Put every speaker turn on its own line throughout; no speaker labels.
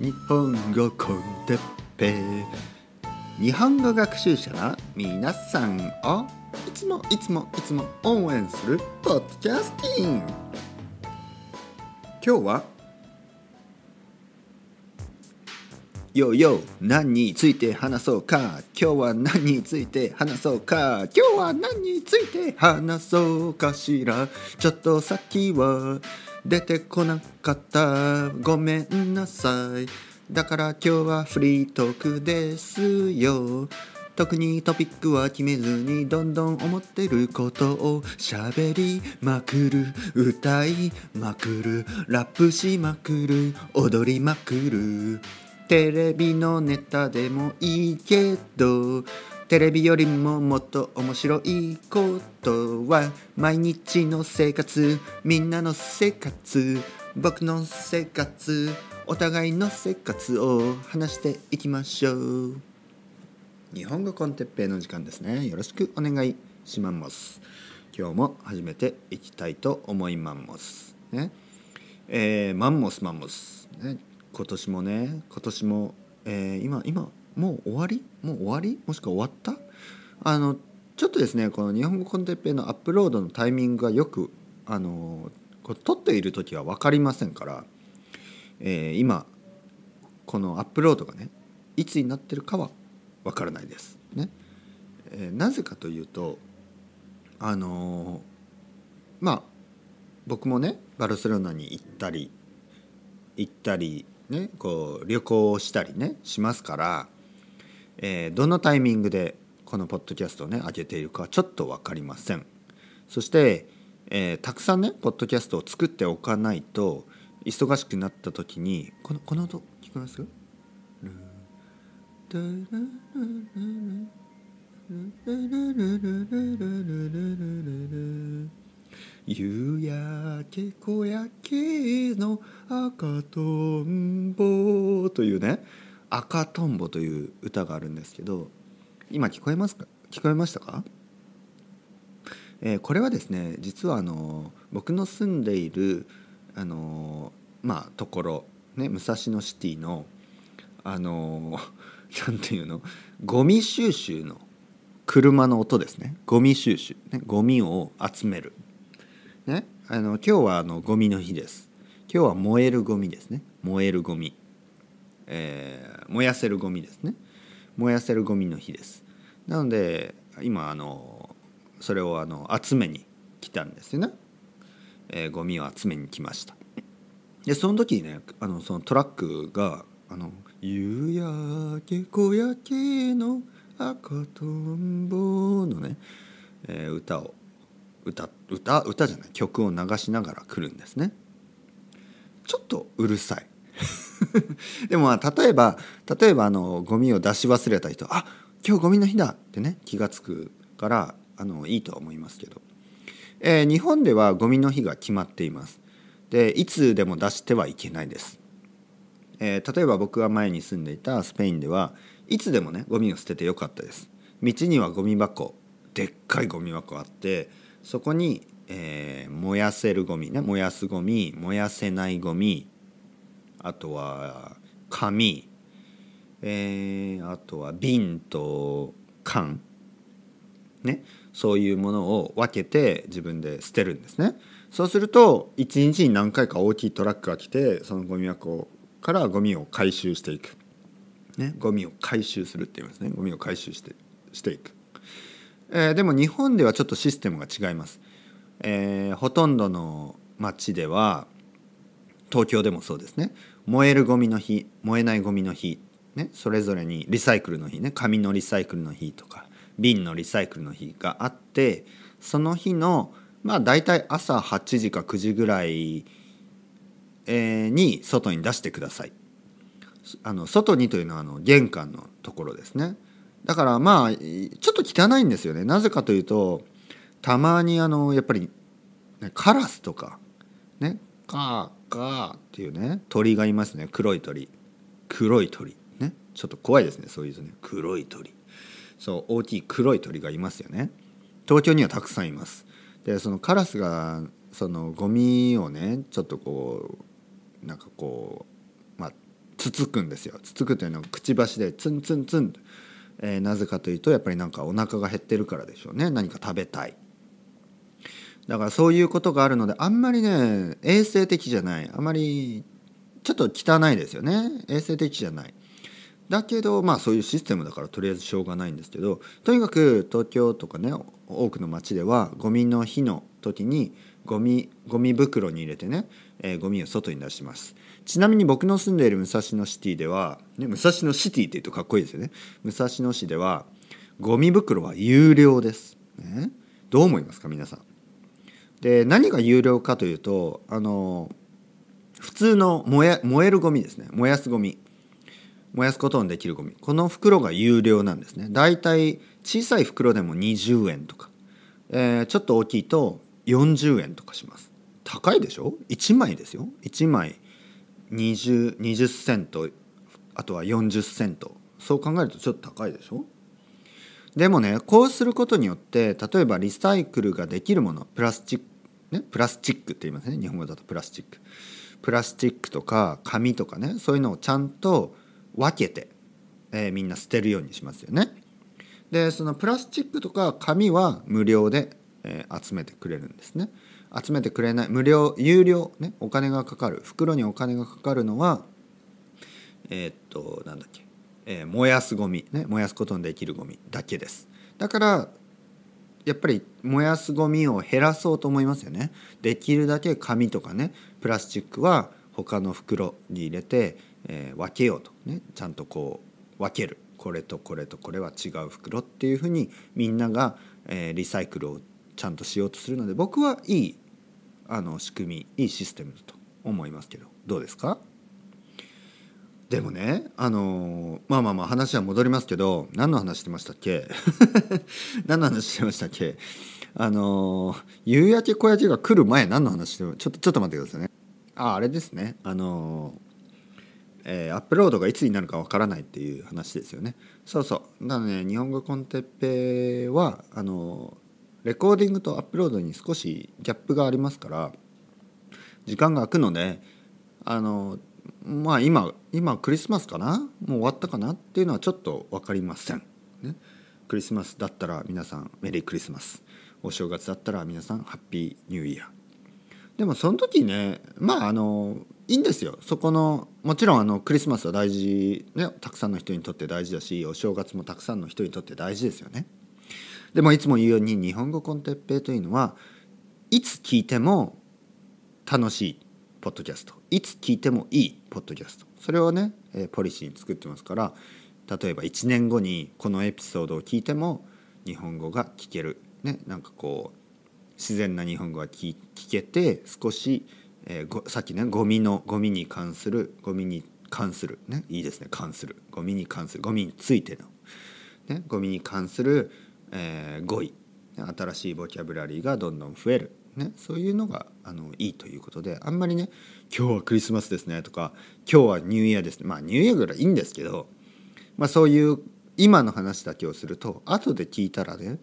日本語コンテッペ日本語学習者の皆さんをいつもいつもいつも応援するポッドキャスティン今日は「よよ何について話そうか今日は何について話そうか今日は何について話そうかしらちょっと先は」出てこなかったごめんなさいだから今日はフリートークですよ特にトピックは決めずにどんどん思ってることを喋りまくる歌いまくるラップしまくる踊りまくるテレビのネタでもいいけどテレビよりももっと面白いことは毎日の生活みんなの生活僕の生活お互いの生活を話していきましょう日本語コンテッペイの時間ですねよろしくお願いします今日も始めていきたいと思いますねえー、マンモスマンモス、ね、今年もね今年も、えー、今今もう終わりもう終わりもしくは終わったあのちょっとですねこの日本語コンテッペイのアップロードのタイミングがよくあの撮っている時は分かりませんから、えー、今このアップロードがねいつになってるかは分からないです。ねえー、なぜかというとあのまあ僕もねバルセロナに行ったり行ったり、ね、こう旅行したりねしますからえー、どのタイミングでこのポッドキャストをね上げているかちょっと分かりませんそして、えー、たくさんねポッドキャストを作っておかないと忙しくなった時にこのこの音聞こえます夕焼け小焼けの赤とんぼというね赤とんぼという歌があるんですけど今聞こえますか聞こえましたか、えー、これはですね実はあの僕の住んでいるあのまあところね武蔵野シティのあの何 ていうのゴミ収集の車の音ですねゴミ収集ねゴミを集めるねあの今日はあのゴミの日です今日は燃えるゴミですね燃えるゴミえー、燃やせるゴミですね燃やせるゴミの日ですなので今あのそれをあの集めに来たんですよね、えー、ゴミを集めに来ましたでその時にねあのそのトラックが「あの夕焼け小焼けの赤とんぼ」のね、えー、歌を歌歌歌じゃない曲を流しながら来るんですねちょっとうるさい でも例えば例えばあのゴミを出し忘れた人「あ今日ゴミの日だ」ってね気が付くからあのいいとは思いますけど、えー、日本ではゴミの日が決まっています。でいつでも出してはいけないです。えー、例えば僕が前に住んでいたスペインではいつでもねゴミを捨ててよかったです。道にはゴミ箱でっかいゴミ箱あってそこに、えー、燃やせるゴミね燃やすゴミ燃やせないゴミあとは紙、えー、あとは瓶と缶、ね、そういうものを分けて自分で捨てるんですね。そうすると1日に何回か大きいトラックが来てそのゴミ箱からゴミを回収していく。ね、ゴミを回収するって言いますねゴミを回収してしていく、えー、でも日本ではちょっとシステムが違います、えー、ほとんどの町では東京でもそうですね燃えるゴミの日燃えないゴミの日、ね、それぞれにリサイクルの日ね紙のリサイクルの日とか瓶のリサイクルの日があってその日のまあ大体朝8時か9時ぐらいに外に出してください。あの外にというのはあの玄関のところですね。だからまあちょっと汚いんですよね。なぜかというとたまにあのやっぱりカラスとかねかか」っていうね鳥がいますね黒い鳥黒い鳥ねちょっと怖いですねそういうね黒い鳥そう大きい黒い鳥がいますよね東京にはたくさんいますでそのカラスがそのゴミをねちょっとこうなんかこうまあつつくんですよつつくというのはくちばしでツンツンツンえー、なぜかというとやっぱりなんかお腹が減ってるからでしょうね何か食べたいだからそういうことがあるのであんまりね衛生的じゃないあまりちょっと汚いですよね衛生的じゃないだけどまあそういうシステムだからとりあえずしょうがないんですけどとにかく東京とかね多くの町ではゴミの日の時にゴミゴミ袋に入れてね、えー、ゴミを外に出しますちなみに僕の住んでいる武蔵野シティでは、ね、武蔵野シティって言うとかっこいいですよね武蔵野市ではゴミ袋は有料です、ね、どう思いますか皆さんで何が有料かというとあの普通の燃え燃えるゴミですね燃やすゴミ燃やすことのできるゴミこの袋が有料なんですねだいたい小さい袋でも20円とか、えー、ちょっと大きいと40円とかします高いでしょ1枚ですよ1枚 20, 20セントあとは40セントそう考えるとちょっと高いでしょでもねこうすることによって例えばリサイクルができるものプラスチッね、プラスチックって言いますね日本語だとプラスチックプラスチックとか紙とかねそういうのをちゃんと分けて、えー、みんな捨てるようにしますよねでそのプラスチックとか紙は無料で、えー、集めてくれるんですね集めてくれない無料有料ねお金がかかる袋にお金がかかるのはえー、っとなんだっけ、え燃やすゴミね燃やすことのできるゴミだけですだからやっぱり燃やすゴミを減らそうと思いますよね。できるだけ紙とかねプラスチックは他の袋に入れて、えー、分けようとねちゃんとこう分けるこれとこれとこれは違う袋っていうふうにみんなが、えー、リサイクルをちゃんとしようとするので僕はいいあの仕組みいいシステムだと思いますけどどうですかでもねあのー、まあまあまあ話は戻りますけど何の話してましたっけ 何の話してましたっけあのー、夕焼け小焼けが来る前何の話してちょっとちょっと待ってくださいねああれですねあのー、えアップロードがいつになるかわからないっていう話ですよねそうそうなので、ね、日本語コンテッペはあのレコーディングとアップロードに少しギャップがありますから時間が空くのであのまあ今今クリスマスかなもう終わったかなっていうのはちょっと分かりません、ね、クリスマスだったら皆さんメリークリスマスお正月だったら皆さんハッピーニューイヤーでもその時ねまああのいいんですよそこのもちろんあのクリスマスは大事、ね、たくさんの人にとって大事だしお正月もたくさんの人にとって大事ですよねでもいつも言うように日本語コンテッペイというのはいつ聞いても楽しいポッドキャストいつ聞いてもいいポッドキャストそれをね、えポリシーに作ってますから例えば1年後にこのエピソードを聞いても日本語が聞ける、ね、なんかこう自然な日本語が聞けて少し、えー、さっきねゴミのゴミに関するゴミに関するねいいですね関するゴミに関するゴミについての、ね、ゴミに関する、えー、語彙新しいボキャブラリーがどんどん増えるね、そういうのがあのいいということであんまりね「今日はクリスマスですね」とか「今日はニューイヤーですね」まあニューイヤーぐらいいいんですけど、まあ、そういう今の話だけをすると後で聞いたらね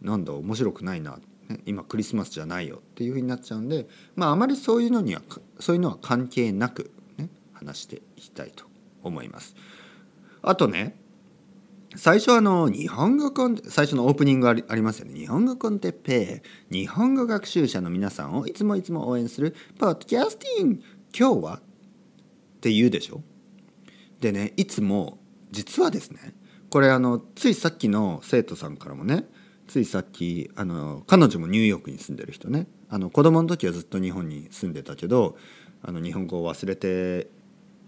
なんだ面白くないな、ね、今クリスマスじゃないよっていうふうになっちゃうんで、まあ、あまりそういうのにはそういうのは関係なく、ね、話していきたいと思います。あとね最初あの日本語コン最初のオープニングありありますよね。日本語コンテッペイ日本語学習者の皆さんをいつもいつも応援するポッドキャスティング今日はって言うでしょでねいつも実はですねこれあのついさっきの生徒さんからもねついさっきあの彼女もニューヨークに住んでる人ねあの子供の時はずっと日本に住んでたけどあの日本語を忘れて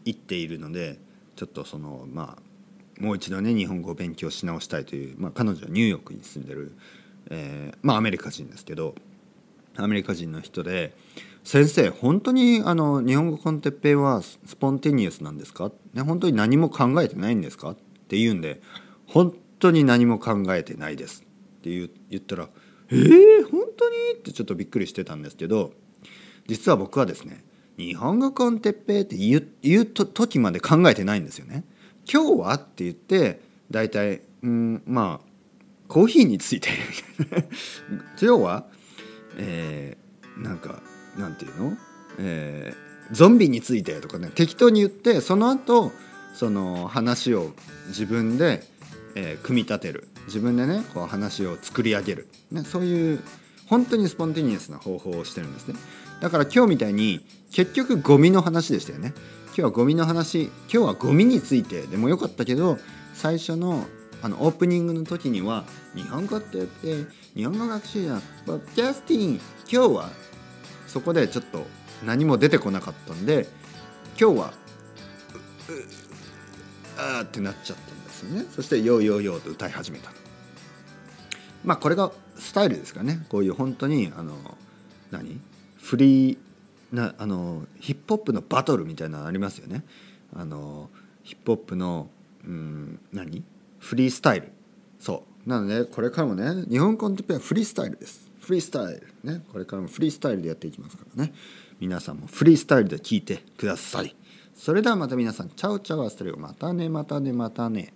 いっているのでちょっとそのまあもう一度ね日本語を勉強し直したいという、まあ、彼女はニューヨークに住んでる、えー、まあアメリカ人ですけどアメリカ人の人で「先生本当にあの日本語コンテッペイはスポンテニアスなんですかね」本当に何も考えてないんですか?」って言うんで「本当に何も考えてないです」って言ったら「えー、本当に?」ってちょっとびっくりしてたんですけど実は僕はですね日本語コンテッペイって言う時まで考えてないんですよね。「今日は?」って言って大体うんまあコーヒーについて 今日はえー、なんかなんていうの、えー、ゾンビについてとかね適当に言ってその後その話を自分で、えー、組み立てる自分でねこう話を作り上げる、ね、そういう本当にスポンティニアスな方法をしてるんですねだから今日みたいに結局ゴミの話でしたよね日はゴミの話今日はゴミについてでもよかったけど最初のあのオープニングの時には「日本語って言って日本語学習やポッキャスティン今日は」そこでちょっと何も出てこなかったんで今日は「あ」ってなっちゃったんですよねそして「よーよーよー」と歌い始めたまあこれがスタイルですかねこういう本当にあの何フリーなあのヒップホップのバトルみたいなのありますよねあのヒップホップのうん何フリースタイルそうなのでこれからもね日本コンテペはフリースタイルですフリースタイルねこれからもフリースタイルでやっていきますからね皆さんもフリースタイルで聞いてくださいそれではまた皆さんチャオチャオアストレオまたねまたねまたね